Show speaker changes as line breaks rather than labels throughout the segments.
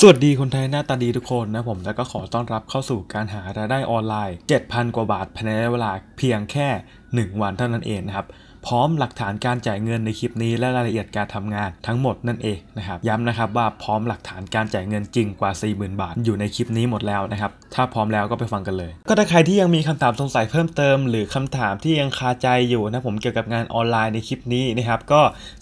สวัสดีคนไทยหน้าตาดีทุกคนนะผมแล้วก็ขอต้อนรับเข้าสู่การหารายได้ออนไลน์ 7,000 กว่าบาทภายในเวลาเพียงแค่ 1 วันเท่านั้นเองนะครับพร้อมหลักฐานการจ่ายเงินในคลิปนี้และรายละเอียดการทำงาน ทั้งหมดนั่นเองนะครับย้ำนะครับว่าพร้อมหลักฐานการจ่ายเงินจริงกว่า40,000บาทอยู่ในคลิปนี้หมดแล้วนะครับถ้าพร้อมแล้วก็ไปฟังกันเลย ก็ถ้าใครที่ยังมีคำถามสงสัยเพิ่มเติม หรือคำถามที่ยังคาใจอยู่นะผมเกี่ยวกับงานออนไลน์ในคลิปนี้นะครับก็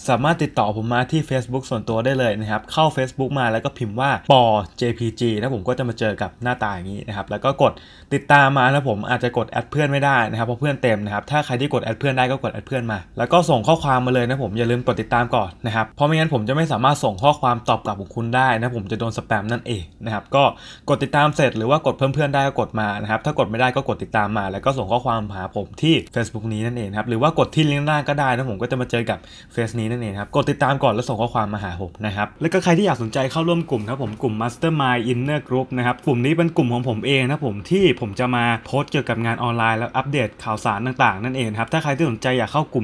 สามารถติดต่อผมมาที่ Facebook ส่วนตัวได้เลยนะครับเข้า Facebook มาแล้วก็พิมพ์ว่าปอ JPG นะผมก็จะมาเจอกับหน้าตาอย่างนี้นะครับแล้วก็กดติดตามมานะผมอาจจะกดแอดเพื่อนไม่ได้นะครับเพราะเพื่อนเต็มนะครับถ้าใครที่กดแอดเพื่อนได้ก็กดแอดเพื่อนมาาแล้วก็ส่งข้อความมาเลยนะผมอย่าลืมกดติดตามก่อนนะครับ เพราะไม่งั้นผมจะไม่สามารถส่งข้อความตอบกลับของคุณได้นะผมจะโดนสแปมนั่นเองนะครับ ก็กดติดตามเสร็จหรือว่ากดเพื่อนนได้ก็กดมานะครับ ถ้ากดไม่ได้ก็กดติดตามมา แล้วก็ส่งข้อความหาผมที่ Facebook นี้นั่นเองครับหรือว่ากดที่ลิงก์ล่างก็ได้นะผมก็จะมาเจอกับเฟซนี้นั่นเองครับ กดติดตามก่อนแล้วส่งข้อความมาหาผมนะครับ แล้วก็ใครที่อยากสนใจเข้าร่วมกลุ่มครับผมกลุ่ม Mastermind Inner Group นะครับกลุ่มนี้เป็นกลุ่มของผมเองนะผมที่ผมจะมาโพสเกี่ยวกับงานออนไลน์แล้วอัปเดตข่าวสารต่างๆ นั่นเองครับถ้าใครที่สนใจอยากเข้ากลุ่ม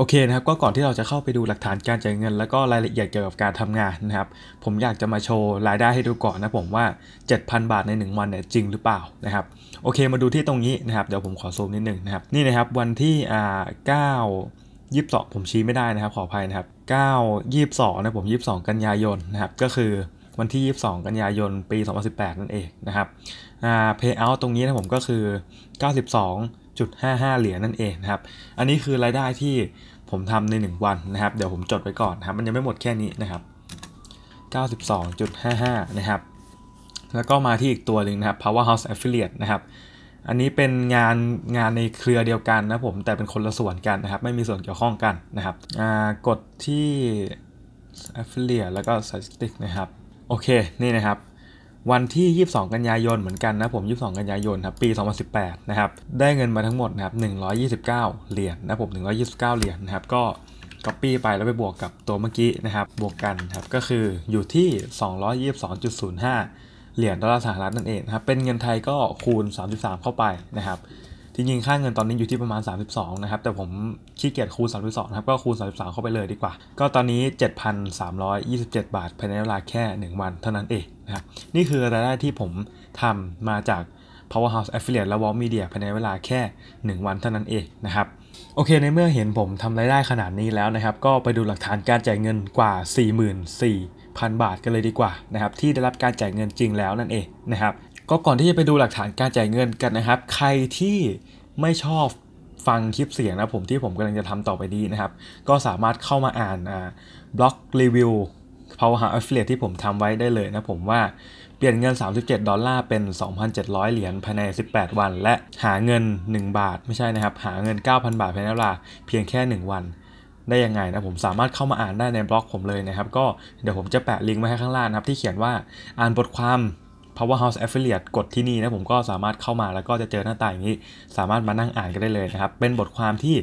โอเคนะครับก็ก่อนที่เราจะเข้าไปดูหลักฐานการจ่ายเงินแล้วก็รายละเอียดเกี่ยวกับการทำงานนะครับผมอยากจะมาโชว์รายได้ให้ดูก่อนนะผมว่า 7,000 บาทใน 1 วันเนี่ยจริงหรือเปล่านะครับโอเคมาดูที่ตรงนี้นะครับเดี๋ยวผมขอซูมนิดนึงนะครับนี่นะครับวันที่อ่าเก้าย่สิบผมชี้ไม่ได้นะครับขออภัยนะครับเก้ายี่สินะผมยี่สิกันยายนนะครับ ก็คือวันที่ 22 กันยายนปี 2018 นั่นเองนะครับอ่า payout ตรงนี้นะผมก็คือ 92.55 เหรียญนั่นเองนะครับอันนี้คือรายได้ที่ผมทำใน 1 วันนะครับ เดี๋ยวผมจดไว้ก่อนนะครับ มันยังไม่หมดแค่นี้นะครับ 92.55 นะครับ แล้วก็มาที่อีกตัวหนึ่งนะครับ Powerhouse Affiliate นะครับ อันนี้เป็นงานงานในเครือเดียวกันนะผม แต่เป็นคนละส่วนกันนะครับ ไม่มีส่วนเกี่ยวข้องกันนะครับกดที่ Affiliate แล้วก็ Statistics นะครับ โอเค นี่นะครับวันที่ 22กันยายนเหมือนกันนะผม22 กันยายนครับปี 2018นะครับได้เงินมาทั้งหมดนะครับ129 เหรียญนนะผม129 เหรียญนนะครับก็ก็ปีไปแล้วไปบวกกับตัวเมื่อกี้นะครับบวกกันครับก็คืออยู่ที่ 222.05เหรียญดอลลาร์สหรัฐนั่นเองนะครับเป็นเงินไทยก็คูณ 33 เข้าไปนะครับจริงๆค่าเงินตอนนี้อยู่ที่ประมาณ 32นะครับแต่ผมขี้เกียจคูณ 32นะครับก็คูณ33เข้าไปเลยดีกว่า ก็ตอนนี้7,327บาทภายในเวลาแค่1 วันเท่านั้นเองนะครับนี่คือรายได้ที่ผมทำมาจาก Powerhouse Affiliate และ Wall Media ภายในเวลาแค่ 1 วันเท่านั้นเองนะครับ โอเค ในเมื่อเห็นผมทำรายได้ขนาดนี้แล้วนะครับ ก็ไปดูหลักฐานการจ่ายเงินกว่า 44,000 บาทกันเลยดีกว่านะครับที่ได้รับการจ่ายเงินจริงแล้วนั่นเองนะครับก็ก่อนที่จะไปดูหลักฐานการจ่ายเงินกันนะครับ ใครที่ไม่ชอบฟังคลิปเสียงนะผมที่ผมกำลังจะทำต่อไปนี้นะครับก็สามารถเข้ามาอ่านบล็อกรีวิว power affiliate ที่ผมทำไว้ได้เลยนะผมว่า เปลี่ยนเงิน 37 ดอลลาร์ เป็น 2,700 เหรียญภายใน 18 วัน และหาเงิน 1 บาทไม่ใช่นะครับหาเงิน 9,000 บาทภายในเวลาเพียงแค่ 1 วัน ได้ยังไงนะผมสามารถเข้ามาอ่านได้ในบล็อกผมเลยนะครับก็เดี๋ยวผมจะแปะลิงก์ไว้ให้ข้างล่างนะครับที่เขียนว่าอ่านบทความ Powerhouse Affiliate กดที่นี่นะผมก็สามารถเข้ามาแล้วก็จะเจอหน้าตาอย่างนี้ สามารถมานั่งอ่านกันได้เลยนะครับเป็นบทความที่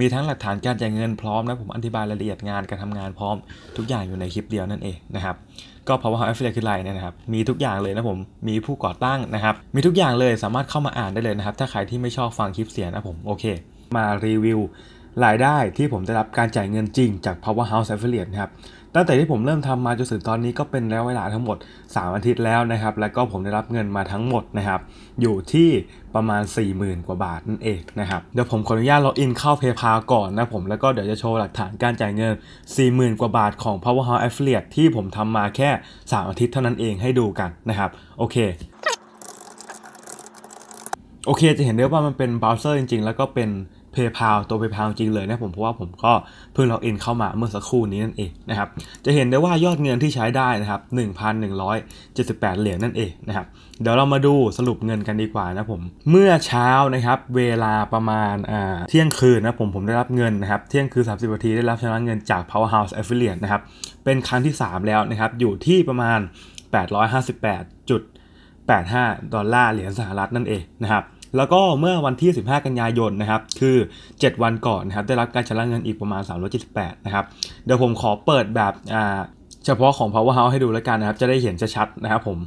มีทั้งหลักฐานการจ่ายเงินพร้อมนะผมอธิบายรายละเอียดงานการทำงานพร้อม ทุกอย่างอยู่ในคลิปเดียวนั่นเองนะครับก็ Powerhouse Affiliate คืออะไรเนี่ยนะครับมีทุกอย่างเลยนะผมมีผู้ก่อตั้งนะครับมีทุกอย่างเลยสามารถเข้ามาอ่านได้เลยนะครับถ้าใครที่ไม่ชอบฟังคลิปเสียงนะผมโอเค มารีวิวรายได้ที่ผมได้รับการจ่ายเงินจริงจาก Powerhouse Affiliate นะครับตั้งแต่ที่ผมเริ่มทำมาจนถึงตอนนี้ก็เป็นแล้วเวลาทั้งหมด 3 อาทิตย์แล้วนะครับ แล้วก็ผมได้รับเงินมาทั้งหมดนะครับ อยู่ที่ประมาณ 40,000 กว่าบาทนั่นเองนะครับ เดี๋ยวผมขออนุญาตล็อกอินเข้า PayPal ก่อนนะผมแล้วก็เดี๋ยวจะโชว์หลักฐานการจ่ายเงิน 40,000 กว่าบาทของ Powerhouse Affiliate ที่ผมทำมาแค่ 3 อาทิตย์เท่านั้นเองให้ดูกันนะครับโอเคโอเคจะเห็นได้ว่ามันเป็นเบราว์เซอร์จริงๆ แล้วก็เป็น PayPal ตัว PayPal จริงเลยนะผมเพราะว่าผมก็เพิ่งเราเอ็นเข้ามาเมื่อสักครู่นี้นั่นเองนะครับจะเห็นได้ว่ายอดเงินที่ใช้ได้นะครับ1,178 เหรียญนั่นเองนะครับเดี๋ยวเรามาดูสรุปเงินกันดีกว่านะผม เมื่อเช้านะครับเวลาประมาณเที่ยงคืนนะผมผมได้รับเงินนะครับเที่ยงคืน30นาทีได้รับชำระเงินจาก Powerhouse Affiliate นะครับเป็นครั้งที่ 3 แล้วนะครับอยู่ที่ประมาณ 858.85 ดอลลาร์เหรียญสหรัฐนั่นเองนะครับแล้วก็เมื่อวันที่ 15 กันยายน นะครับ คือ 7 วันก่อน นะครับ ได้รับการชำระเงินอีกประมาณ 378 นะครับ เดี๋ยวผมขอเปิดแบบเฉพาะของ Powerhouse ให้ดูแล้วกันนะครับ จะได้เห็นชัดๆนะครับผม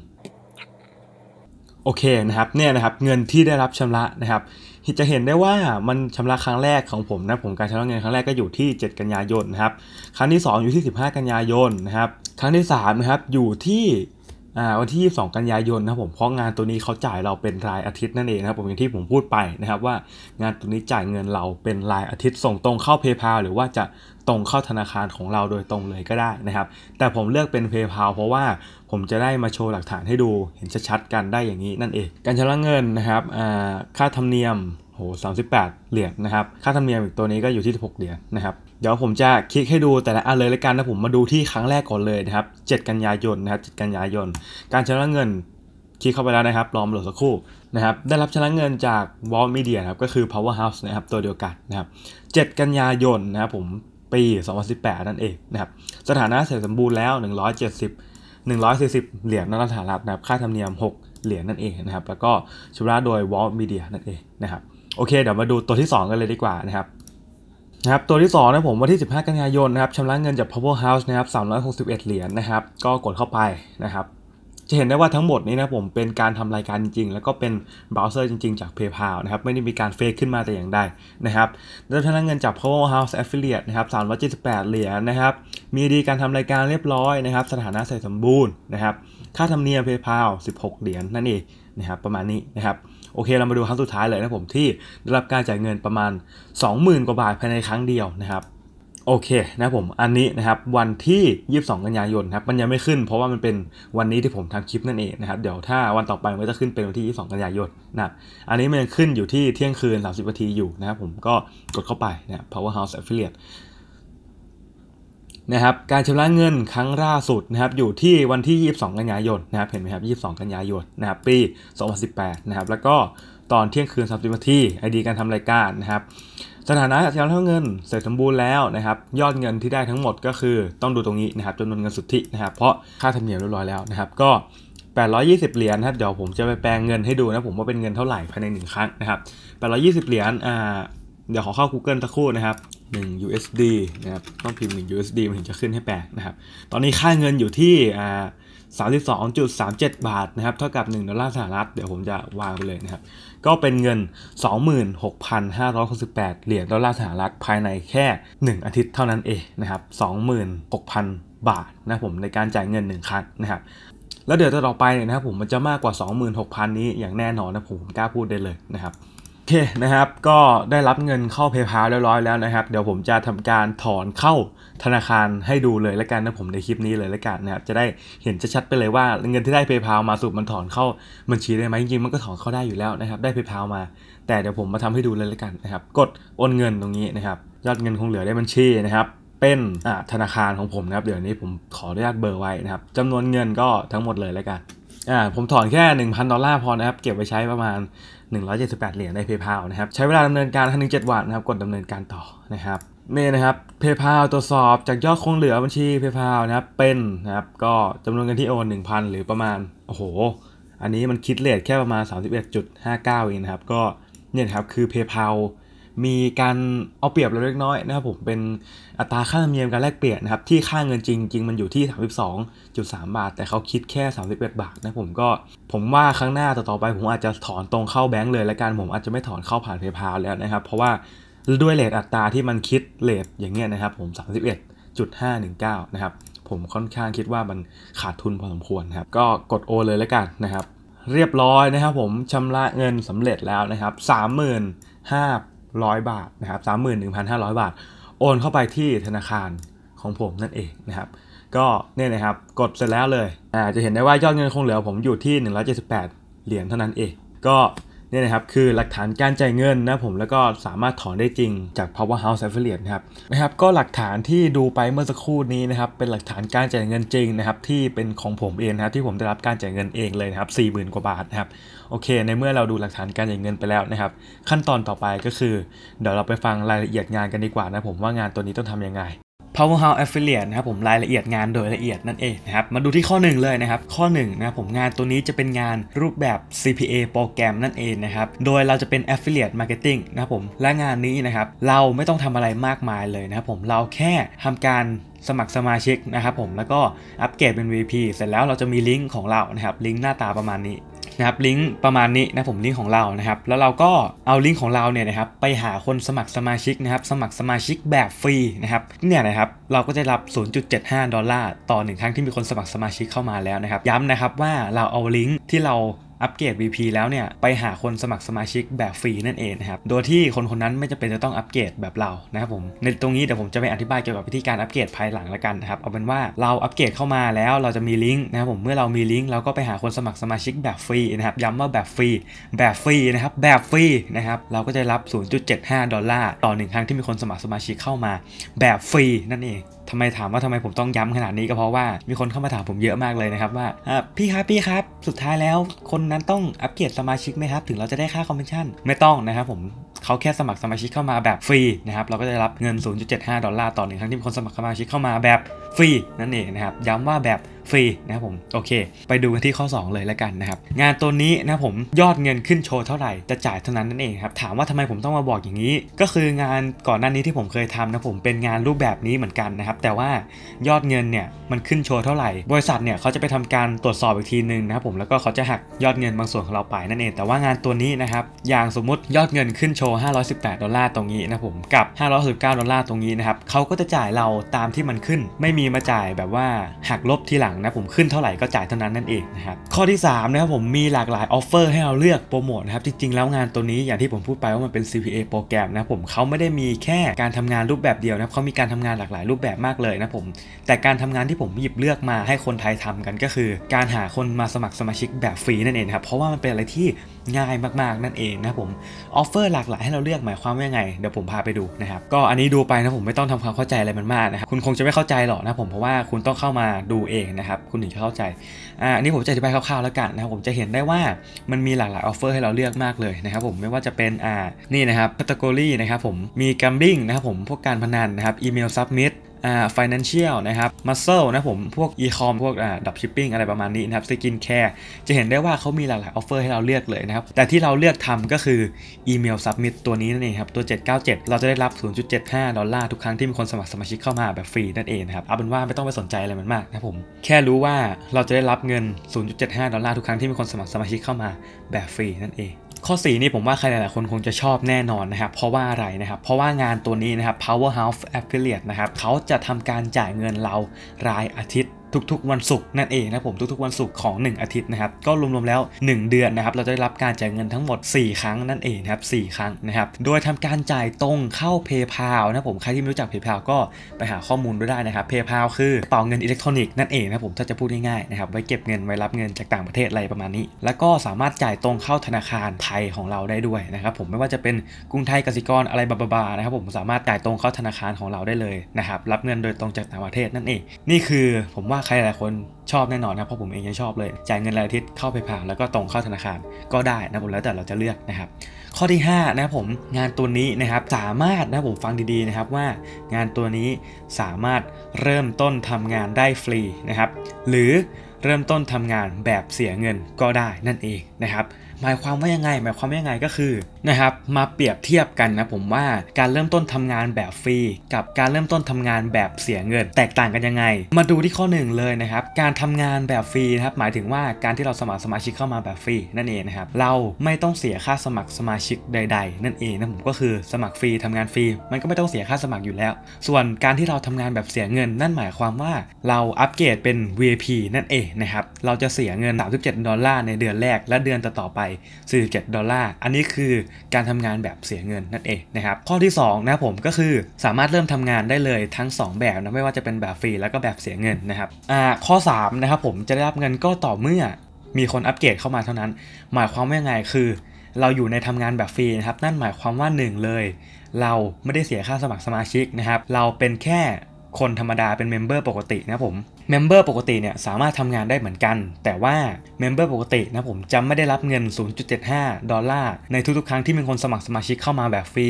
โอเค นะครับ เนี่ยนะครับ เงินที่ได้รับชำระนะครับจะเห็นได้ว่ามันชำระครั้งแรกของผมนะ ผมการชำระเงินครั้งแรกก็อยู่ที่ 7 กันยายน นะครับ ครั้งที่ 2 อยู่ที่ 15 กันยายน นะครับ ครั้งที่3นะครับ อยู่ที่วันที่ 22 กันยายนนะผมเพราะงานตัวนี้เขาจ่ายเราเป็นรายอาทิตย์นั่นเองนะครับผมอย่างที่ผมพูดไปนะครับว่างานตัวนี้จ่ายเงินเราเป็นรายอาทิตย์ ส่งตรงเข้า PayPal หรือว่าจะตรงเข้าธนาคารของเราโดยตรงเลยก็ได้นะครับ แต่ผมเลือกเป็น PayPal เพราะว่าผมจะได้มาโชว์หลักฐานให้ดูเห็นชัดๆกันได้อย่างนี้ นั่นเอง การชำระเงินนะครับค่าธรรมเนียมโอหสามสิบแปดเหรียญนะครับ ค่าธรรมเนียมอีกตัวนี้ก็อยู่ที่หกเหรียญนะครับ เดี๋ยวผมจะคลิกให้ดูแต่ละอันเลยละกันนะผมมาดูที่ครั้งแรกก่อนเลยนะครับ เจ็ดกันยายนนะครับเจ็ดกันยายน การชำระเงินคลิกเข้าไปแล้วนะครับ รอมโหลดสักครู่นะครับ ได้รับชำระเงินจาก Wall Media ครับ ก็คือ Powerhouse นะครับ ตัวเดียวกันนะครับเจ็ดกันยายนนะครับผม ปี 2018 นั่นเองนะครับ สถานะเสร็จสมบูรณ์แล้ว170 140 เหรียญนสถานะนะครับ ค่าธรรมเนียม 6 เหรียญนั่นเองนะครับ แล้วก็ชำระโดย Wall Media นั่นเองนะครับโอเคเดี๋ยวมาดูตัวที่ 2 กันเลยดีกว่านะครับนะครับตัวที่2นะผมวันที่ 15 กันยายนนะครับชำระเงินจาก Power House นะครับ361 เหรียญนะครับ ก็กดเข้าไปนะครับ จะเห็นได้ว่าทั้งหมดนี้นะผมเป็นการทำรายการจริง ๆ แล้วก็เป็นเบราว์เซอร์จริงๆจาก PayPal นะครับไม่ได้มีการเฟซขึ้นมาแต่อย่างใดนะครับแล้ชำระเงินจาก Power House Affiliate นะครับ378 เหรียญนะครับ มีดีการทำรายการเรียบร้อยนะครับ สถานะใส่สมบูรณ์นะครับ ค่าธรรมเนียม PayPal 16 เหรียญนั่นเองนะครับ ประมาณนี้นะครับโอเคเรามาดูครั้งสุดท้ายเลยนะผมที่ได้รับการจ่ายเงินประมาณ 20,000 กว่าบาทภายในครั้งเดียวนะครับโอเคนะผมอันนี้นะครับวันที่ 22 กันยายนครับมันยังไม่ขึ้นเพราะว่ามันเป็นวันนี้ที่ผมทำคลิปนั่นเองนะครับเดี๋ยวถ้าวันต่อไปมันจะขึ้นเป็นวันที่ 22 กันยายนนะอันนี้มันยังขึ้นอยู่ที่เที่ยงคืน 30นาทีอยู่นะครับผมก็กดเข้าไปนะ Powerhouse Affiliate นะครับการชำระเงินครั้งล่าสุดนะครับอยู่ที่วันที่ 22 กันยายนนะครับเห็นไหมครับ 22 กันยายนนะครับปี 2018 นะครับแล้วก็ตอนเที่ยงคืน 30นาทีไอดีการทำรายการนะครับ สถานะการชำระเงินเสร็จสมบูรณ์แล้วนะครับ ยอดเงินที่ได้ทั้งหมดก็คือต้องดูตรงนี้นะครับจำนวนเงินสุทธินะครับเพราะค่าธรรมเนียมเรียบร้อยแล้วนะครับ ก็ 820 เหรียญนะครับเดี๋ยวผมจะไปแปลงเงินให้ดูนะผมว่าเป็นเงินเท่าไหร่ภายใน1ครั้งนะครับ 820 เหรียญอ่าเดี๋ยวขอเข้า Google สักครู่นะครับ1 USD นะครับต้องพิมพ์ 1 USD มันถึงจะขึ้นให้แปลกนะครับ ตอนนี้ค่าเงินอยู่ที่อ่า32.37 บาทนะครับเท่ากับ 1 ดอลลาร์สหรัฐเดี๋ยวผมจะวางไปเลยนะครับ ก็เป็นเงิน 26,568เหรียญดอลลาร์สหรัฐภายในแค่ 1 อาทิตย์เท่านั้นเองนะครับ26,000 บาทนะผมในการจ่ายเงิน 1 ครั้งนะครับแล้วเดี๋ยวต่อไปเนี่ยนะครับผมมันจะมากกว่า 26,000 นี้อย่างแน่นอนนะผมกล้าพูดได้เลยนะครับอเคนะครับก็ได้รับเงินเข้า PayPal เรียบร้อยแล้วนะครับ เดี๋ยวผมจะทำการถอนเข้าธนาคารให้ดูเลยละกันนะผมในคลิปนี้เลยละกันนะครับจะได้เห็นชัดๆไปเลยว่าเงินที่ได้ PayPal มาสุดมันถอนเข้าบัญชีได้ไหมจริง ๆ มันก็ถอนเข้าได้อยู่แล้วนะครับได้ PayPal มา แต่เดี๋ยวผมมาทำให้ดูเลยละกันนะครับกดโอนเงินตรงนี้นะครับยอดเงินคงเหลือได้บัญชีนะครับเป็นธนาคารของผมนะครับเดี๋ยวนี้ผมขออนุญาตเบอร์ไว้นะครับจำนวนเงินก็ทั้งหมดเลยแล้วกันอ่าผมถอนแค่1,000ดอลลาร์พอนะครับเก็บไว้ใช้ประมาณ178 เหรียญใน PayPal นะครับ ใช้เวลาดำเนินการทันถึงดวันนะครับกดดำเนินการต่อนะครับนี่นะครับ PayPal ตรวจสอบจากยอดคงเหลือบัญชี PayPal นะครับ เป็นนะครับ ก็จำนวนเงินที่โอน1,000 หรือประมาณ โอ้โห อันนี้มันคิดเลทแค่ประมาณ 31.59เองนะครับ ก็เนี่ยครับ คือ PayPal มีการเอาเปรียบเราเล็กน้อยนะครับผมเป็นอัตราค่าธรรมเนียมการแลกเปลี่ยนนะครับที่ค่าเงินจริงจริงมันอยู่ที่32.3บาทแต่เขาคิดแค่ 31 บาทนะผมก็ผมว่าครั้งหน้าต่ออไป ผมอาจจะถอนตรงเข้าแบงก์เลยและการผมอาจจะไม่ถอนเข้าผ่านเพย์พาแล้วนะครับเพราะว่าด้วยเลทอัตราที่มันคิดเลทอย่างเงี้ยนะครับผม 31.519นะครับผมค่อนข้างคิดว่ามันขาดทุนพอสมควรครับก็กดโอเลยแล้วกันนะครับเรียบร้อยนะครับผมชำระเงินสำเร็จแล้วนะครับ35,000 1 0 0บาทนะครับ 31,500 บาท โอนเข้าไปที่ธนาคารของผมนั่นเองนะครับก็เนี่ยนะครับกดเสร็จแล้วเลยอ่าจะเห็นได้ว่ายอดเงินคงเหลือผมอยู่ที่ 178 เหรียญเท่านั้นเอง ก็นี่นะครับคือหลักฐานการจ่ายเงินนะผมแล้วก็สามารถถอนได้จริงจาก Powerhouse Affiliate นะครับนะครับก็หลักฐานที่ดูไปเมื่อสักครู่นี้นะครับเป็นหลักฐานการจ่ายเงินจริงนะครับที่เป็นของผมเองนะที่ผมได้รับการจ่ายเงินเองเลยนะครับสี่หมื่นกว่าบาทนะครับโอเค ในเมื่อเราดูหลักฐานการจ่ายเงินไปแล้วนะครับขั้นตอนต่อไปก็คือ เดี๋ยวเราไปฟังรายละเอียดงานกันดีกว่านะผมว่างานตัวนี้ต้องทํำยังไง Powerhouse Affiliate นะครับผมรายละเอียดงานโดยละเอียดนั่นเองนะครับมาดูที่ข้อ1เลยนะครับข้อ1นะผมงานตัวนี้จะเป็นงานรูปแบบ CPA โปรแกรมนั่นเองนะครับโดยเราจะเป็น Affiliate Marketing นะครับผมและงานนี้นะครับเราไม่ต้องทำอะไรมากมายเลยนะครับผมเราแค่ทำการสมัครสมาชิกนะครับผมแล้วก็อัปเกรดเป็น VP เสร็จแล้วเราจะมีลิงก์ของเรานะครับลิงก์หน้าตาประมาณนี้นะครับลิงก์ประมาณนี้นะผมลิงก์ของเรานะครับแล้วเราก็เอาลิงก์ของเราเนี่ยนะครับไปหาคนสมัครสมาชิกนะครับสมัครสมาชิกแบบฟรีนะครับเนี่ยนะครับเราก็จะรับ 0.75 ดอลลาร์ต่อหนึ่งครั้งที่มีคนสมัครสมาชิกเข้ามาแล้วนะครับ ย้ำนะครับว่าเราเอาลิงก์ที่เราอัปเกรด VP แล้วเนี่ยไปหาคนสมัครสมาชิกแบบฟรีนั่นเองนะครับ โดยที่คนคนนั้นไม่จำเป็นจะต้องอัปเกรดแบบเรานะครับผม ในตรงนี้ เดี๋ยวผมจะไปอธิบายเกี่ยวกับวิธีการอัปเกรดภายหลังละกันนะครับ เอาเป็นว่าเราอัปเกรดเข้ามาแล้วเราจะมีลิงก์นะครับผม เมื่อเรามีลิงก์เราก็ไปหาคนสมัครสมาชิกแบบฟรีนะครับ ย้ำว่าแบบฟรี แบบฟรีนะครับ แบบฟรีนะครับ เราก็จะรับ 0.75 ดอลลาร์ต่อหนึ่งครั้งที่มีคนสมัครสมาชิกเข้ามา แบบฟรีนั่นเองทำไมถามว่าทำไมผมต้องย้ำขนาดนี้ก็เพราะว่า มีคนเข้ามาถามผมเยอะมากเลยนะครับว่าพี่ครับพี่ครับสุดท้ายแล้ว คนนั้นต้องอัปเกรดสมาชิกไหมครับ ถึงเราจะได้ค่าคอมมิชชั่นไม่ต้องนะครับผมเขาแค่สมัครสมาชิกเข้ามาแบบฟรีนะครับเราก็จะรับเงิน 0.75 ดอลลาร์ต่อหนึ่งครั้งที่คนสมัครสมาชิกเข้ามาแบบฟรี นั่นเองนะครับย้ำว่าแบบฟรีนะครับผมโอเค ไปดูกันที่ข้อ 2 เลยแล้วกันนะครับ งานตัวนี้นะผมยอดเงินขึ้นโชว์เท่าไหร่ จะจ่ายเท่านั้นนั่นเองครับถามว่าทำไมผมต้องมาบอกอย่างนี้ ก็คืองานก่อนหน้านี้ที่ผมเคยทำนะผมเป็นงานรูปแบบนี้เหมือนกันนะครับแต่ว่ายอดเงินเนี่ยมันขึ้นโชว์เท่าไหร่บริษัทเนี่ย เขาจะไปทำการตรวจสอบอีกทีนึงนะครับผมแล้วก็เขาจะหักยอดเงินบางส่วนของเราไปนั่นเองแต่ว่างานตัวนี้นะครับอย่างสมมุติยอดเงินขึ้นโชว์518ดอลลาร์ตรงนี้นะผมกับ519ดอลลาร์ตรงนี้นะครับเขาก็จะจ่ายเราตามที่มันขึ้น ไม่มีมาจ่ายแบบว่าหักลบทีหลังนะผมขึ้นเท่าไหร่ก็จ่ายเท่านั้นนั่นเองนะครับข้อที่3นะครับผมมีหลากหลายออฟเฟอร์ให้เราเลือกโปรโมทนะครับจริงๆแล้วงานตัวนี้อย่างที่ผมพูดไปว่ามันเป็น CPA โปรแกรมนะผมเขาไม่ได้มีแค่การทำงานรูปแบบเดียวนะเขามีการทำงานหลากหลายรูปแบบมากเลยนะผม แต่การทำงานที่ผมหยิบเลือกมาให้คนไทยทำกันก็คือ การหาคนมาสมัครสมาชิกแบบฟรีนั่นเองครับ เพราะว่ามันเป็นอะไรที่ง่ายมากๆนั่นเองนะผมออฟเฟอร์หลากหลายให้เราเลือกหมายความว่ายังไงเดี๋ยวผมพาไปดูนะครับก็อันนี้ดูไปนะผมไม่ต้องทำความเข้าใจอะไรมันมากนะครับคุณคงจะไม่เข้าใจหรอกนะผมเพราะว่าคุณต้องเข้ามาดูเองนะครับคุณถึงจะเข้าใจอ่าอันนี้ผมจะอธิบายคร่าวๆ แล้วกันนะครับผมจะเห็นได้ว่ามันมีหลากหลายออฟเฟอร์ให้เราเลือกมากเลยนะครับผมไม่ว่าจะเป็นอ่านี่นะครับแคตตาลีอนะครับผมมีกัมบิิงนะครับผมพวกการพนันนะครับอีเมลซับมิดอ่า financial นะครับ muscle นะผม พวก e-com พวกอ่า dropshipping อะไรประมาณนี้นะครับ skin care จะเห็นได้ว่าเขามีหลากหลายออฟเฟอร์ให้เราเลือกเลยนะครับ แต่ที่เราเลือกทำก็คืออีเมล submit ตัวนี้นั่นเองครับ ตัว 797 เราจะได้รับ 0.75 ดอลลาร์ทุกครั้งที่มีคนสมัครสมาชิกเข้ามาแบบฟรีนั่นเองนะครับเอาเป็นว่าไม่ต้องไปสนใจอะไรมันมากนะผม แค่รู้ว่าเราจะได้รับเงิน 0.75ดอลลาร์ทุกครั้งที่มีคนสมัครสมาชิกเข้ามาแบบฟรีนั่นเองข้อ 4 นี่ผมว่า ใคร หลายๆคนคงจะชอบแน่นอน นะ ครับ เพราะว่า อะไร นะ ครับ เพราะ ว่างานตัวนี้ นะ ครับ Powerhouse Affiliate นะ ครับเขาจะทำการจ่ายเงินเรา รายอาทิตย์ทุกๆ วันศุกร์นั่นเองนะผมทุกๆ วันศุกร์ของ 1 อาทิตย์นะครับ ก็รวมๆ แล้ว 1 เดือน นะครับ เราจะได้รับการจ่ายเงินทั้งหมด 4 ครั้งนั่นเองนะครับ4ครั้งนะครับโดยทำการจ่ายตรงเข้า PayPal นะผมใครที่ไม่รู้จัก PayPal ก็ไปหาข้อมูลด้วยได้นะครับ PayPal คือเป่าเงินอิเล็กทรอนิกส์นั่นเองนะผมถ้าจะพูดง่ายๆนะครับ ไว้เก็บเงินไว้รับเงินจากต่างประเทศอะไรประมาณนี้ แล้วก็สามารถจ่ายตรงเข้าธนาคารไทยของเราได้ด้วยนะครับผมไม่ว่าจะเป็นกรุงไทยกสิกรอะไรบาๆนะครับผมสามารถจ่ายตรงเข้าธนาคารของเราได้เลยนะครับรับเงินโดยตรงจากต่างประเทศนั่นเองนี่คือผมว่าใครหลายคนชอบแน่นอนนะเพราะผมเองยังชอบเลย จ่ายเงินรายอาทิตย์ เข้าไปผ่านแล้วก็ตรงเข้าธนาคารก็ได้นะผมแล้วแต่เราจะเลือกนะครับ ข้อที่5นะผม งานตัวนี้นะครับสามารถนะผมฟังดีๆนะครับ ว่างานตัวนี้สามารถเริ่มต้นทำงานได้ฟรีนะครับ หรือเริ่มต้นทำงานแบบเสียเงินก็ได้นั่นเองนะครับหมายความว่ายังไง หมายความว่ายังไงก็คือนะครับมาเปรียบเทียบกันนะผมว่าการเริ่มต้นทำงานแบบฟรี กับการเริ่มต้นทำงานแบบเสียเงิน แตกต่างกันยังไงมาดูที่ข้อหนึ่งเลยนะครับ การทำงานแบบฟรีนะครับหมายถึงว่าการที่เราสมัครสมาชิกเข้ามาแบบฟรี นั่นเองนะครับเราไม่ต้องเสียค่าสมัครสมาชิกใดๆ นั่นเองนะผมก็คือสมัครฟรีทำงานฟรีมันก็ไม่ต้องเสียค่าสมัครอยู่แล้ว ส่วนการที่เราทำงานแบบเสียเงินนั่นหมายความว่า เราอัปเกรดเป็น VIP นั่นเองนะครับเราจะเสียเงิน37ดอลลาร์ในเดือนแรกและเดือนต่อๆไป47ดอลลาร์อันนี้คือการทำงานแบบเสียเงินนั่นเองนะครับ ข้อที่2นะผมก็คือสามารถเริ่มทำงานได้เลยทั้ง 2 แบบนะไม่ว่าจะเป็นแบบฟรีแล้วก็แบบเสียเงินนะครับอ่าข้อ3นะครับผมจะได้รับเงินก็ต่อเมื่อมีคนอัปเกรดเข้ามาเท่านั้น หมายความว่ายังไงคือ เราอยู่ในทำงานแบบฟรีนะครับนั่นหมายความว่า 1 เลย เราไม่ได้เสียค่าสมัครสมาชิกนะครับเราเป็นแค่คนธรรมดาเป็นเมมเบอร์ปกตินะผมเมมเบอร์ปกติเนี่ยสามารถทำงานได้เหมือนกัน แต่ว่าเมมเบอร์ปกตินะผมจะไม่ได้รับเงิน 0.75 ดอลลาร์ ในทุกๆครั้งที่มีคนสมัครสมาชิกเข้ามาแบบฟรี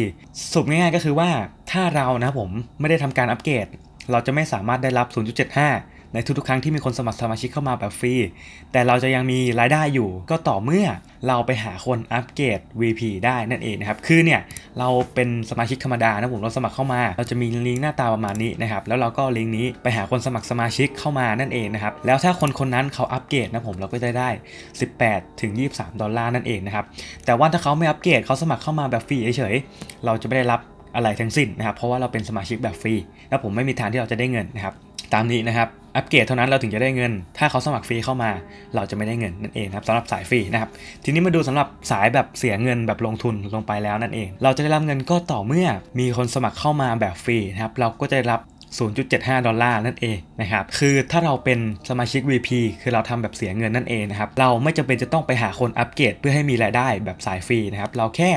สุดง่ายๆ ก็คือว่าถ้าเรานะผมไม่ได้ทำการอัปเกรดเราจะไม่สามารถได้รับ 0.75ในทุกๆครั้งที่มีคนสมัครสมาชิกเข้ามาแบบฟรี แต่เราจะยังมีรายได้อยู่ ก็ต่อเมื่อเราไปหาคนอัปเกรด VP ได้นั่นเองนะครับ คือเนี่ยเราเป็นสมาชิกธรรมดานะผมเราสมัครเข้ามา เราจะมีลิงก์หน้าตาประมาณนี้นะครับ แล้วเราก็ลิงก์นี้ไปหาคนสมัครสมาชิกเข้ามานั่นเองนะครับ แล้วถ้าคนคนนั้นเขาอัปเกรดนะผม เราก็จะได้ 18ถึง23 ดอลลาร์นั่นเองนะครับ แต่ว่าถ้าเขาไม่อัปเกรดเขาสมัครเข้ามาแบบฟรีเฉยๆเราจะไม่ได้รับอะไรทั้งสิ้นนะครับ เพราะว่าเราเป็นสมาชิกแบบฟรี และผมไม่มีทางที่เราจะได้เงินนะครับตามนี้นะครับัปเกรดเท่านั้นเราถึงจะได้เงิน ถ้าเขาสมัครฟรีเข้ามา เราจะไม่ได้เงินนั่นเองครับสำหรับสายฟรีนะครับ ทีนี้มาดูสำหรับสายแบบเสียเงินแบบลงทุนลงไปแล้วนั่นเอง เราจะได้รับเงินก็ต่อเมื่อมีคนสมัครเข้ามาแบบฟรีนะครับเราก็จะได้รับ0.75 ดอลลาร์นั่นเองนะครับ คือถ้าเราเป็นสมาชิก VP คือเราทำแบบเสียเงินนั่นเองนะครับ เราไม่จำเป็นจะต้องไปหาคนอัปเกรดเพื่อให้มีรายได้แบบสายฟรีนะครับ เราแค่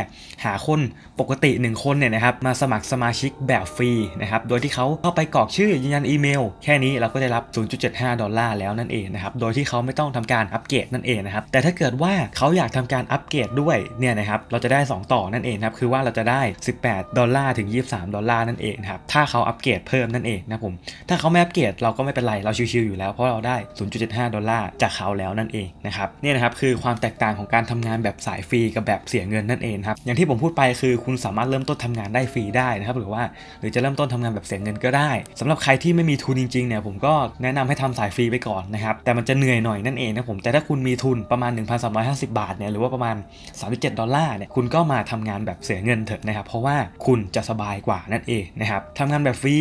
หาคนปกติ 1 คนเนี่ยนะครับ มาสมัครสมาชิกแบบฟรีนะครับ โดยที่เขาเข้าไปกรอกชื่อยืนยันอีเมล แค่นี้เราก็ได้รับ 0.75 ดอลลาร์แล้วนั่นเองนะครับ โดยที่เขาไม่ต้องทำการอัปเกรดนั่นเองนะครับ แต่ถ้าเกิดว่าเขาอยากทำการอัปเกรดด้วยเนี่ยนะครับ เราจะได้ 2 ต่อนั่นเองครับ คือว่าเราจะได้ 18 ดอลลาร์ถึง 23 ดอลลาร์นั่นเองครับถ้าเขาอัปเกรดเพิ่มนั่นนั่นเองนะผมถ้าเขาไม่อัปเกรดเราก็ไม่เป็นไรเราชิวๆอยู่แล้วเพราะเราได้0.75ดอลลาร์จากเขาแล้วนั่นเองนะครับนี่นะครับคือความแตกต่างของการทำงานแบบสายฟรีกับแบบเสียเงินนั่นเองครับอย่างที่ผมพูดไปคือคุณสามารถเริ่มต้นทำงานได้ฟรีได้นะครับหรือว่าหรือจะเริ่มต้นทำงานแบบเสียเงินก็ได้ สำหรับใครที่ไม่มีทุนจริงๆเนี่ยผมก็แนะนำให้ทำสายฟรีไปก่อนนะครับแต่มันจะเหนื่อยหน่อยนั่นเองนะผมแต่ถ้าคุณมีทุนประมาณ 1,350 บาทเนี่ยหรือว่าประมาณ37ดอลลาร์เนี่ยคุณก็มาทำงานแบบเสียเงินเถอะนะครับเพราะว่าคุณจะสบายกว่านั่นเองนะครับทำงานแบบฟรี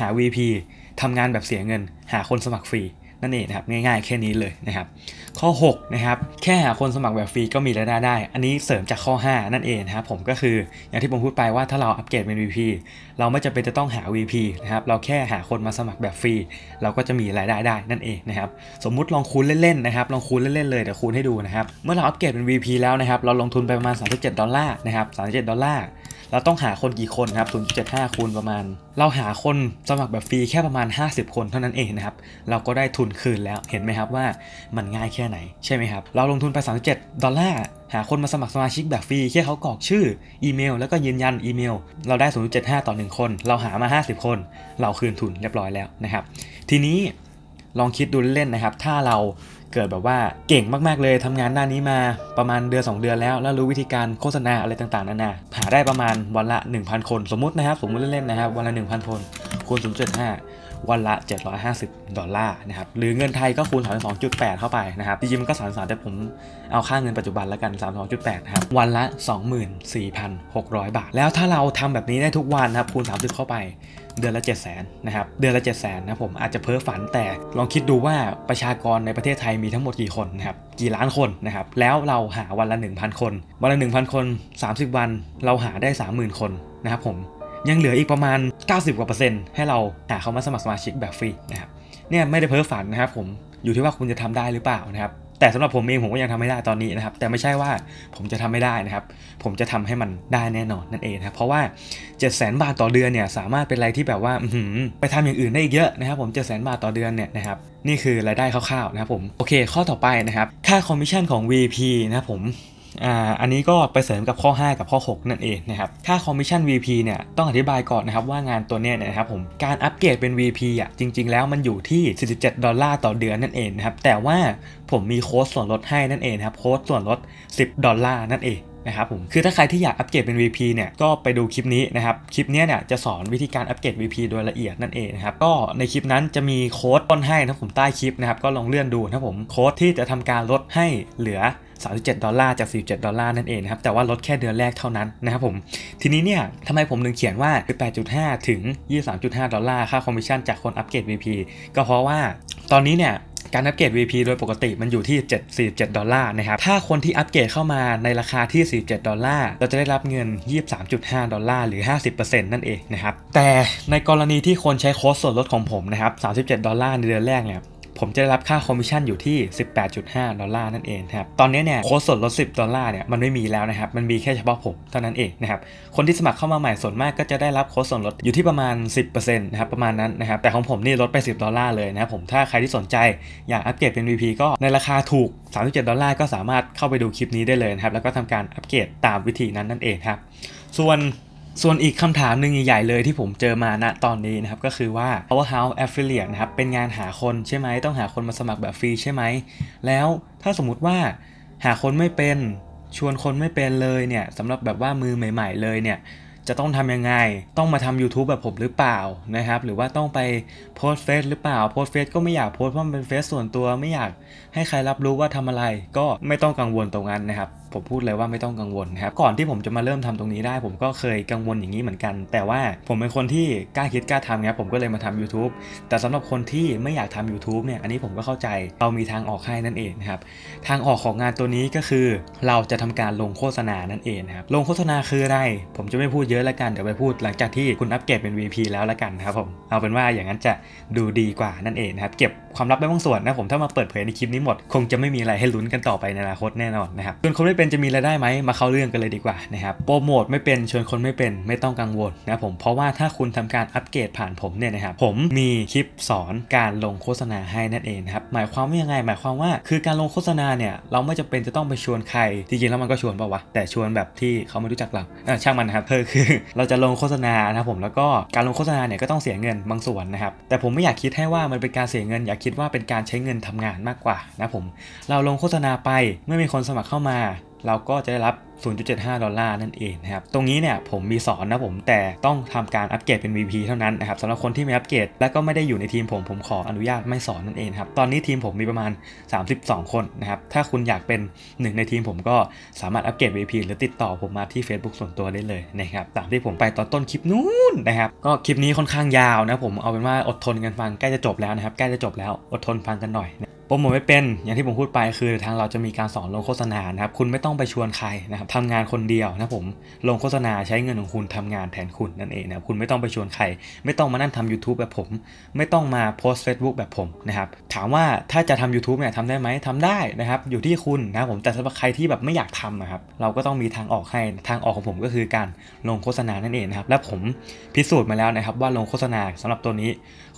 หา VP ทำงานแบบเสียเงินหาคนสมัครฟรี นั่นเองนะครับง่ายๆ แค่นี้เลยนะครับข้อ6นะครับแค่หาคนสมัครแบบฟรีก็มีรายได้ได้ อันนี้เสริมจากข้อ 5 นั่นเองนะครับผมก็คืออย่างที่ผมพูดไปว่าถ้าเราอัปเกรดเป็น VP เราไม่จำเป็นจะต้องหา VP นะครับเราแค่หาคนมาสมัครแบบฟรีเราก็จะมีรายได้ได้นั่นเองนะครับสมมุติลองคูณเล่นๆนะครับลองคูณเล่นๆเลยเดี๋ยวคูณให้ดูนะครับเมื่อเราอัปเกรดเป็น VP แล้วนะครับเราลงทุนไปประมาณ 37 ดอลลาร์นะครับ 37 ดอลลาร์เราต้องหาคนกี่คนครับ0.75 คูณประมาณ เราหาคนสมัครแบบฟรีแค่ประมาณ 50 คนเท่านั้นเองนะครับ เราก็ได้ทุนคืนแล้ว เห็นไหมครับว่า มันง่ายแค่ไหนใช่ไหมครับ เราลงทุนไป 37 ดอลลาร์หาคนมาสมัครสมาชิกแบบฟรีแค่เขากรอกชื่อ อีเมล แล้วก็ยืนยันอีเมล เราได้0.75 ต่อ 1 คน เราหามา 50 คน เราคืนทุนเรียบร้อยแล้วนะครับทีนี้ลองคิดดูเล่นนะครับ ถ้าเราเกิดแบบว่าเก่งมากๆเลยทำงานหน้านี้มาประมาณเดือน2เดือนแล้วแล้วรู้วิธีการโฆษณาอะไรต่างๆนานาหาได้ประมาณวันละ 1,000 คนสมมตินะครับสมมติเล่นๆนะครับวันละ 1,000 คนคูณ0.5วันละ 750 ดอลลาร์นะครับ หรือเงินไทยก็คูณ 32.8 เข้าไปนะครับจริงๆ มันก็33แต่ผมเอาค่าเงินปัจจุบันแล้วกัน 32.8 นะครับ วันละ 24,600 บาท แล้วถ้าเราทำแบบนี้ได้ทุกวันนะครับ คูณ 30 เข้าไปเดือนละ 7 0 0 0 0 0นะครับ เดือนละ7 0 0 0 0นะผมอาจจะเพ้อฝัน แต่ลองคิดดูว่าประชากรในประเทศไทยมีทั้งหมดกี่คนนะครับ กี่ล้านคนนะครับ แล้วเราหาวันละ 1,000 คน วันละ 1,000 คน 30 วัน เราหาได้ 30,000 คนนะครับผมยังเหลืออีกประมาณ 90 กว่าเปอร์เซ็นต์ให้เราหาเขามาสมัครสมาชิกแบบฟรีนะครับเนี่ยไม่ได้เพ้อฝันนะครับผมอยู่ที่ว่าคุณจะทำได้หรือเปล่านะครับแต่สำหรับผมเองผมก็ยังทำไม่ได้ตอนนี้นะครับแต่ไม่ใช่ว่าผมจะทำไม่ได้นะครับผมจะทำให้มันได้แน่นอนนั่นเองนะครับเพราะว่า 7 0 0 0 0นบาทต่อเดือนเนี่ย สามารถเป็นอะไรที่แบบว่าไปทำอย่างอื่นได้อีกเยอะนะครับ ผม7 0 0 0 0บาทต่อเดือนเนี่ยนะครับนี่คือรายได้คร่าวๆนะครับผมโอเคข้อต่อไปนะครับค่าคอมมิชชั่นของ VP นะครับผมอ่า อันนี้ก็ไปเสริมกับข้อ 5 กับข้อ 6 นั่นเองนะครับ ค่าคอมมิชชั่น VP เนี่ยต้องอธิบายก่อนนะครับว่างานตัวเนี้ยนะครับผม การอัปเกรดเป็น VP อ่ะจริงๆแล้วมันอยู่ที่47ดอลลาร์ต่อเดือนนั่นเองนะครับแต่ว่าผมมีโค้ดส่วนลดให้นั่นเองครับโค้ดส่วนลด10ดอลลาร์นั่นเองนะครับผมคือถ้าใครที่อยากอัปเกรดเป็น VP เนี่ย ก็ไปดูคลิปนี้นะครับ คลิปนี้เนี่ยจะสอนวิธีการอัปเกรด VP โดยละเอียดนั่นเองนะครับ ก็ในคลิปนั้นจะมีโค้ดต้นให้นะผมใต้คลิปนะครับ ก็ลองเลื่อนดูนะผม โค้ดที่จะทำการลดให้เหลือ 37 ดอลลาร์จาก 47 ดอลลาร์นั่นเองนะครับ แต่ว่าลดแค่เดือนแรกเท่านั้นนะครับผม ทีนี้เนี่ยทำไมผมถึงเขียนว่า18.5 ถึง 23.5 ดอลลาร์ค่าคอมมิชชั่นจากคนอัปเกรด VP ก็เพราะว่าตอนนี้เนี่ยการอัปเกรด VP โดยปกติมันอยู่ที่747 ดอลลาร์นะครับ ถ้าคนที่อัปเกรดเข้ามาในราคาที่ 47 ดอลลาร์ เราจะได้รับเงิน 23.5 ดอลลาร์ หรือ 50%นั่นเองนะครับ แต่ในกรณีที่คนใช้โค้ดส่วนลดของผมนะครับ 37 ดอลลาร์ในเดือนแรกเนี่ยผมจะได้รับค่าคอมมิชชั่นอยู่ที่ 18.5ดอลลาร์นั่นเองครับตอนนี้เนี่ยโค้ดสดลด 10 ดอลลาร์เนี่ยมันไม่มีแล้วนะครับมันมีแค่เฉพาะผมเท่านั้นเองนะครับคนที่สมัครเข้ามาใหม่ส่วนมากก็จะได้รับโค้ดส่วนลดอยู่ที่ประมาณ 10%นะครับประมาณนั้นนะครับแต่ของผมนี่ลดไป 10 ดอลลาร์เลยนะครับผมถ้าใครที่สนใจอยากอัปเกรดเป็น VP ก็ในราคาถูก 37 ดอลลาร์ก็สามารถเข้าไปดูคลิปนี้ได้เลยนะครับแล้วก็ทำการอัปเกรดตามวิธีนั้นนั่นเองครับส่วนส่วนอีกคำถามหนึ่งใหญ่เลยที่ผมเจอมาณตอนนี้นะครับก็คือว่า powerhouse affiliate นะครับเป็นงานหาคนใช่ไหมต้องหาคนมาสมัครแบบฟรีใช่ไหม แล้วถ้าสมมติว่าหาคนไม่เป็นชวนคนไม่เป็นเลยเนี่ยสำหรับแบบว่ามือใหม่ ๆ เลยเนี่ยจะต้องทำยังไงต้องมาทำ YouTube แบบผมหรือเปล่านะครับ หรือว่าต้องไปโพสเฟซหรือเปล่า โพสเฟซก็ไม่อยากโพสเพราะมันเป็นเฟซส่วนตัวไม่อยากให้ใครรับรู้ว่าทำอะไรก็ไม่ต้องกังวลตรงนั้นนะครับผมพูดเลยว่าไม่ต้องกังวลครับก่อนที่ผมจะมาเริ่มทำตรงนี้ได้ ผมก็เคยกังวลอย่างนี้เหมือนกัน แต่ว่าผมเป็นคนที่กล้าคิดกล้าทำครับผมก็เลยมาทำ YouTube แต่สำหรับคนที่ไม่อยากทำ YouTube เนี่ยอันนี้ผมก็เข้าใจเรามีทางออกให้นั่นเองนะครับทางออกของงานตัวนี้ก็คือ เราจะทำการลงโฆษณานั่นเองครับลงโฆษณาคืออะไร ผมจะไม่พูดเยอะละกันเดี๋ยวไปพูด หลังจากที่คุณอัปเกรดเป็น VP แล้วละกันครับผมเอาเป็นว่าอย่างนั้นจะดูดีกว่านั่นเองนะครับเก็บความลับไว้บางส่วนนะผมถ้ามาเปิดเผยในคลิปนี้หมด คงจะไม่มีอะไรให้ลุ้นกันต่อไปในอนาคตแน่นอนนะครับส่วนคนที่เ็นจะมีรายได้ไหมมาเข้าเรื่องกันเลยดีกว่านะครับโปรโมทไม่เป็นชวนคนไม่เป็นไม่ต้องกังวลนะผมเพราะว่าถ้าคุณทำการอัปเกรดผ่านผมเนี่ยนะครับผมมีคลิปสอนการลงโฆษณาให้นั่นเองครับหมายความว่ายังไง หมายความว่าคือการลงโฆษณาเนี่ยเราไม่จำเป็นจะต้องไปชวนใครจริงๆแล้วมันก็ชวนป่าวะแต่ชวนแบบที่เขาไม่รู้จักเราช่างมันนะครับเธอคือเราจะลงโฆษณานะครับผมแล้วก็การลงโฆษณาเนี่ยก็ต้องเสียเงินบางส่วนนะครับแต่ผมไม่อยากคิดให้ว่ามันเป็นการเสียเงิน อยากคิดว่าเป็นการใช้เงินทำงานมากกว่านะผมเราลงโฆษณาไปเมื่อมีคนสมัครเข้ามาเราก็จะได้รับ0.75 ดอลลาร์นั่นเองนะครับตรงนี้เนี่ยผมมีสอนนะผมแต่ต้องทำการอัปเกรดเป็น VP เท่านั้นนะครับสำหรับคนที่ไม่อัปเกรดและก็ไม่ได้อยู่ในทีม ผมผมขออนุญาตไม่สอนนั่นเองครับตอนนี้ทีมผมมีประมาณ 32 คนนะครับถ้าคุณอยากเป็นหนึ่ง ในทีม ผมก็สามารถอัปเกรด VP หรือติดต่อผมมาที่ Facebook ส่วนตัวได้เลยนะครับตามที่ผมไปตอนต้นคลิปนู้นนะครับก็คลิปนี้ค่อนข้างยาวนะผมเอาเป็นว่าอดทนกันฟัง ใกล้จะจบแล้วนะครับใกล้จะจบแล้วอดทนฟังกันหน่อย ผมไม่เป็นอย่างที่ผมพูดไปคือทางเราจะมีการสอนลงโฆษณานะครับคุณไม่ต้องไปชวนใครนะครับทำงานคนเดียวนะผมลงโฆษณาใช้เงินของคุณทำงานแทนคุณนั่นเองนะคุณไม่ต้องไปชวนใคร ไม่ต้องมานั่นทำ YouTube แบบผมไม่ต้องมาโพสเฟซบุ๊กแบบผมนะครับถามว่าถ้าจะทำ YouTube เนี่ยทำได้ไหมทำได้นะครับ อยู่ที่คุณนะผมแต่สำหรับใครที่แบบไม่อยากทำนะครับเราก็ต้องมีทางออกให้ ทางออกของผมก็คือการลงโฆษณานั่นเองนะครับและผมพิสูจน์มาแล้วนะครับว่าลงโฆษณาสำหรับตัวนี้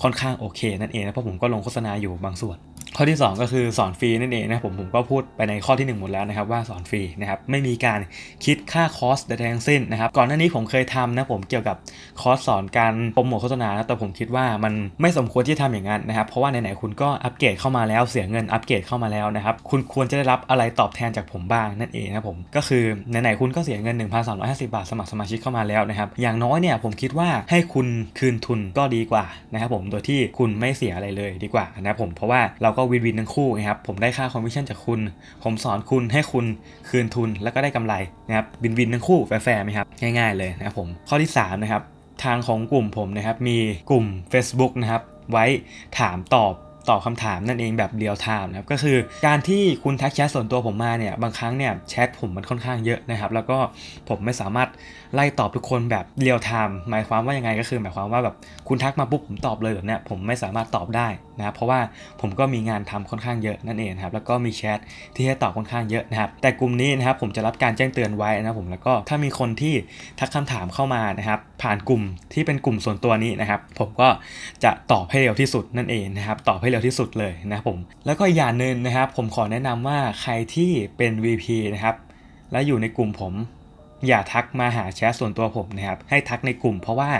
ค่อนข้างโอเค นั่นเองนะเพราะผมก็ลงโฆษณาอยู่บางส่วนข้อที่ 2 ก็คือสอนฟรีนั่นเองนะผมผมก็พูดไปในข้อที่ 1 หมดแล้วนะครับว่าสอนฟรีนะครับไม่มีการคิดค่าคอสใดทั้งสิ้นนะครับก่อนหน้านี้ผมเคยทำนะผมเกี่ยวกับคอร์สสอนการโปรโมทโฆษณาแต่ผมคิดว่ามันไม่สมควรที่จะทำอย่างนั้นนะครับเพราะว่าไหนๆคุณก็อัปเกรดเข้ามาแล้ว เสียเงินอัปเกรดเข้ามาแล้วนะครับคุณควรจะได้รับอะไรตอบแทนจากผมบ้างนั่นเองนะผมก็คือไหนๆคุณก็เสียเงิน1,350บาท สมัครสมาชิกเข้ามาแล้วนะครับอย่างน้อยเนี่ยผมคิดว่าให้คุณคืนทุนก็ดีกว่านะครับผมโดยที่คุณไม่เสียอะไรเลยดีกว่านะผมเพราะว่าเราก็วินวินทั้งคู่นะครับ ผมได้ค่าคอมมิชชั่นจากคุณ ผมสอนคุณให้คุณคืนทุนแล้วก็ได้กำไรนะครับ วินวินทั้งคู่แฟร์ไหมครับ ง่าย ๆ เลยนะครับผม ข้อที่ 3 นะครับ ทางของกลุ่มผมนะครับ มีกลุ่ม Facebook นะครับไว้ถามตอบตอบคำถามนั่นเองแบบเรียลไทม์นะครับก็คือการที่คุณทักแชท ส่วนตัวผมมาเนี่ยบางครั้งเนี่ยแชทผมมันค่อนข้างเยอะนะครับ แล้วก็ผมไม่สามารถไล่ตอบทุกคนแบบเรียลไทม์หมายความว่ายังไงก็คือ หมายความว่าแบบคุณทักมาปุ๊บผมตอบเลยแบบเนี้ยผมไม่สามารถตอบได้นะครับเพราะว่าผมก็มีงานทำค่อนข้างเยอะนั่นเองครับแล้วก็มีแชทที่ให้ตอบค่อนข้างเยอะนะครับ แต่กลุ่มนี้นะครับผมจะรับการแจ้งเตือนไว้นะผมแล้วก็ถ้ามีคนที่ทักคำถามเข้ามานะครับผ่านกลุ่มที่เป็นกลุ่มส่วนตัวนี้นะครับ ผมก็จะตอบให้เร็วที่สุดนั่นเองนะครับตอบให้เร็วที่สุดเลยนะผมแล้วก็ออย่างหนึ่งนะครับ ผมขอแนะนำว่าใครที่เป็น VP นะครับ และอยู่ในกลุ่มผม อย่าทักมาหาแชทส่วนตัวผมนะครับ ให้ทักในกลุ่ม เพราะว่า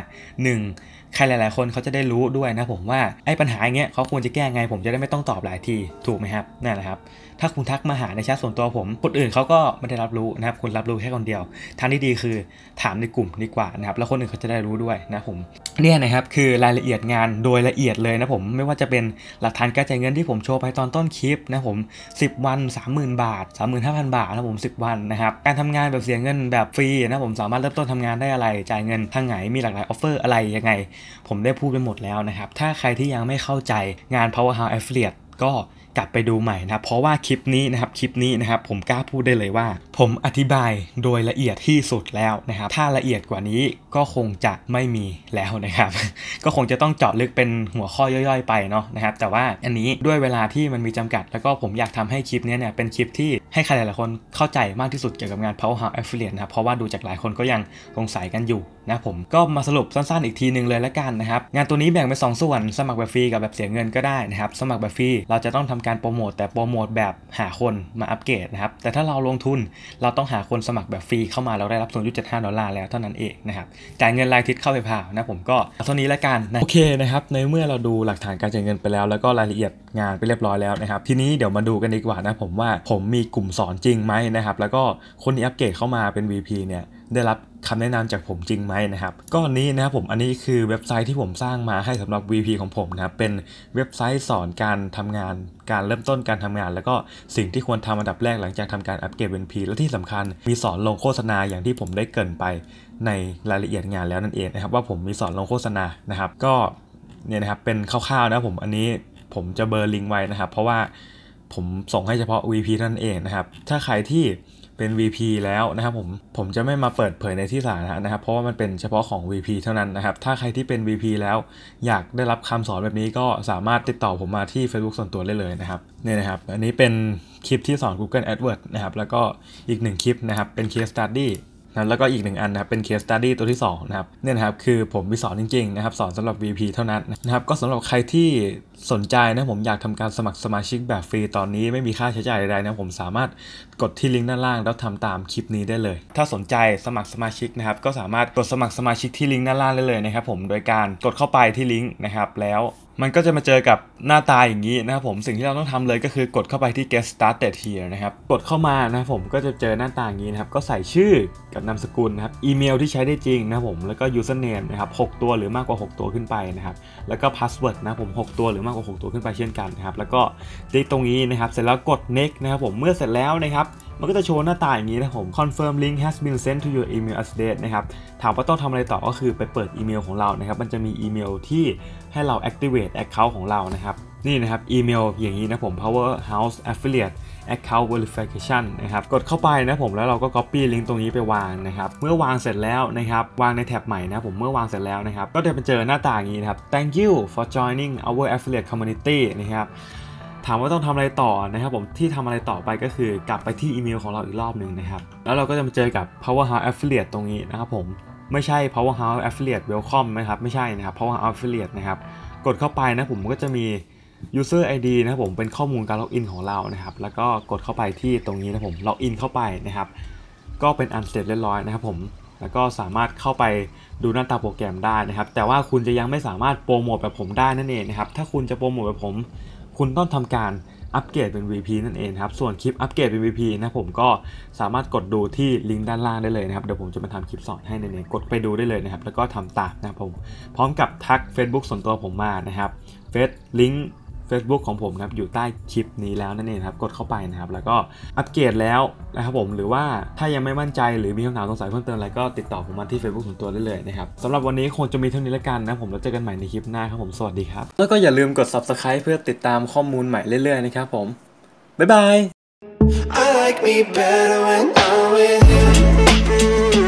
1 ใครหลาย ๆ คนเขาจะได้รู้ด้วยนะผมว่าไอ้ปัญหาอย่างเงี้ยเขาควรจะแก้ไง ผมจะได้ไม่ต้องตอบหลายทีถูกไหมครับนั่นแหละครับถ้าคุณทักมาหาในแชทส่วนตัวผมคนอื่นเขาก็ไม่ได้รับรู้นะครับคุณรับรู้แค่คนเดียว ทางที่ดีคือถามในกลุ่มดีกว่านะครับแล้วคนอื่นเขาจะได้รู้ด้วยนะผมเนี่ยนะครับ คือรายละเอียดงานโดยละเอียดเลยนะผมไม่ว่าจะเป็นหลักฐานการจ่ายเงินที่ผมโชว์ไปตอนต้นคลิปนะผม10วัน30,000 บาท 35,000 บาทนะผม 10 วันนะครับการทำงานแบบเสียเงินแบบฟรีนะผมสามารถเริ่มต้นทำงานได้อะไรจ่ายเงินทางไหนมีหลากหลายออฟเฟอร์อะไรยังไง ผมได้พูดไปหมดแล้วนะครับถ้าใครที่ยังไม่เข้าใจงาน Power House Affiliate ก็กลับไปดูใหม่นะเพราะว่าคลิปนี้นะครับคลิปนี้นะครับ ผมกล้าพูดได้เลยว่า ผมอธิบายโดยละเอียดที่สุดแล้วนะครับ ถ้าละเอียดกว่านี้ก็คงจะไม่มีแล้วนะครับ ก็คงจะต้องเจาะลึกเป็นหัวข้อย่อยๆ ไปเนาะนะครับ แต่ว่าอันนี้ด้วยเวลาที่มันมีจำกัด แล้วก็ผมอยากทำให้คลิปนี้เนี่ยเป็นคลิปที่ให้ใครหลายๆคนเข้าใจมากที่สุดเกี่ยวกับงาน Powerhouse Affiliate นะครับเพราะว่าดูจากหลายคนก็ยังสงสัยกันอยู่นะผมก็มาสรุปสั้นๆอีกทีหนึ่งเลยละกันนะครับงานตัวนี้แบ่งเป็น2ส่วนสมัครแบบฟรีกับแบบเสียเงินก็ได้นะครับสมัครแบบฟรีเราจะต้องทำการโปรโมทแต่โปรโมทแบบหาคนมาอัปเกรดนะครับแต่ถ้าเราลงทุน เราต้องหาคนสมัครแบบ ฟรีเข้ามาเราได้รับส่วนยุตเจ็ดห้าดอลลาร์แล้วเท่านั้นเองนะครับจ่ายเงินรายทิศเข้าไปผ่านะผมก็เท่านี้ละกันนะโอเคนะครับในเมื่อเราดูหลักฐานการจ่ายเงินไปแล้วแล้วก็รายละเอียดงานไปเรียบร้อยแล้วนะครับทีนี้เดี๋ยวมาดูกันดีกว่านะ ผมว่าผมมีกลุ่มสอนจริงไหมนะครับแล้วก็คนที่อัปเกรดเข้ามาเป็น VP เนี่ยได้รับคำแนะนำจากผมจริงไหมนะครับก้อนนี้นะครับผมอันนี้คือเว็บไซต์ที่ผมสร้างมาให้สำหรับ VP ของผมนะครับ เป็นเว็บไซต์สอนการทำงาน การเริ่มต้นการทำงาน แล้วก็สิ่งที่ควรทำอันดับแรกหลังจากทำการอัปเกรดเป็นีและที่สำคัญมีสอนลงโฆษณาอย่างที่ผมได้เกินไปในรายละเอียดงานแล้วนั่นเองนะครับ ว่าผมมีสอนลงโฆษณานะครับก็เนี่ยนะครับเป็นคร่าวๆนะผมอันนี้ผมจะเบอร์ลิงไว้นะครับ เพราะว่าผมส่งให้เฉพาะ VP นั่นเองนะครับถ้าใครที่เป็น VP แล้วนะครับผม ผมจะไม่มาเปิดเผยในที่สาธารณะนะครับ เพราะว่ามันเป็นเฉพาะของ VP เท่านั้นนะครับ ถ้าใครที่เป็น VP แล้ว อยากได้รับคำสอนแบบนี้ก็สามารถติดต่อผมมาที่ Facebook ส่วนตัวได้เลยนะครับ เนี่ยนะครับ อันนี้เป็นคลิปที่สอน Google AdWords นะครับ แล้วก็อีกหนึ่งคลิปนะครับ เป็น Case Study นะแล้วก็อีกหนึ่งอันนะครับ เป็น case study ตัวที่ 2 นะครับเนี่ยนะครับ คือผมวิสอนจริงๆ นะครับ สอนสำหรับ VP เท่านั้น นะครับ ก็สำหรับใครที่สนใจนะผมอยากทำการสมัครสมาชิกแบบฟรีตอนนี้ไม่มีค่าใช้จ่ายใดๆนะ ผมสามารถกดที่ลิงก์ด้านล่าง แล้วทำตามคลิปนี้ได้เลย ถ้าสนใจสมัครสมาชิกนะครับ ก็สามารถกดสมัครสมาชิกที่ลิงก์ด้านล่างได้เลยนะครับผมโดยการกดเข้าไปที่ลิงก์นะครับแล้วมันก็จะมาเจอกับหน้าตาอย่างนี้นะครับ ผมสิ่งที่เราต้องทำเลยก็คือกดเข้าไปที่ get started here นะครับกดเข้ามานะครับผมก็จะเจอหน้าตาอย่างนี้นะครับ ก็ใส่ชื่อกับนามสกุลนะครับอีเมลที่ใช้ได้จริงนะครับผมแล้วก็ username นะครับ6 ตัวหรือมากกว่า 6 ตัวขึ้นไปนะครับ แล้วก็ password นะผม 6 ตัวหรือมากกว่า 6 ตัวขึ้นไปเช่นกันนะครับแล้วก็ติ๊กตรงนี้นะครับ เสร็จแล้วกด next นะครับผมเมื่อเสร็จแล้วนะครับันก็จะโชว์หน้าตาอย่างนี้นะผม confirm link has been sent to your email address นะครับถามว่าต้องทำอะไรต่อก็คือไปเปิดอีเมลของเรานะครับมันจะมีอีเมลที่ให้เรา activate account ของเรานะครับ นี่นะครับอีเมลอย่างนี้นะผม powerhouse affiliate account verification นะครับกดเข้าไปนะผมแล้วเราก็ copy ลิงก์ตรงนี้ไปวางนะครับ เมื่อวางเสร็จแล้วนะครับวางในแท็บใหม่นะผมเมื่อวางเสร็จแล้วนะครับ ก็จะไปเจอหน้าต่างนี้นะครับ thank you for joining our affiliate community นะครับถามว่าต้องทำอะไรต่อนะครับผมที่ทำอะไรต่อไปก็คือกลับไปที่อีเมลของเราอีกรอบหนึ่งนะครับ แล้วเราก็จะมาเจอกับ powerhouse affiliate ตรงนี้นะครับผมไม่ใช่ powerhouse affiliate welcome นะครับไม่ใช่นะครับ powerhouse affiliate นะครับกดเข้าไปนะผมก็จะมี user id นะครับผมเป็นข้อมูลการล็อกอินของเรานะครับ แล้วก็กดเข้าไปที่ตรงนี้นะผมล็อกอินเข้าไปนะครับ ก็เป็นอันเสร็จเรียบร้อยนะครับผมแล้วก็สามารถเข้าไปดูหน้าตาโปรแกรมได้นะครับ แต่ว่าคุณจะยังไม่สามารถโปรโมทแบบผมได้นั่นเองนะครับถ้าคุณจะโปรโมทแบบผมคุณต้องทำการอัปเกรดเป็น VP นั่นเองครับ ส่วนคลิปอัปเกรดเป็น VP นะผมก็สามารถกดดูที่ลิงก์ด้านล่างได้เลยนะครับ เดี๋ยวผมจะมาทำคลิปสอนให้ในนี้กดไปดูได้เลยนะครับ แล้วก็ทำตามนะครับผม พร้อมกับทัก Facebook ส่วนตัวผมมานะครับ เฟซลิงก์ Facebook ของผมครับอยู่ใต้คลิปนี้แล้วนั่นเองครับกดเข้าไปนะครับแล้วก็อัปเกรดแล้วนะครับผมหรือว่าถ้ายังไม่มั่นใจหรือมีคำถามสงสัยเพิ่มเติมอะไร ก็ติดต่อผมมาที่ Facebook ส่วนตัวได้เลยนะครับสำหรับวันนี้คงจะมีเท่านี้แล้วกันนะผมแล้วเจอกันใหม่ในคลิปหน้าครับผมสวัสดีครับแล้วก็อย่าลืมกด Subscribe เพื่อติดตามข้อมูลใหม่เรื่อยๆนะครับผม บ๊ายบาย I like me better when I'm with you.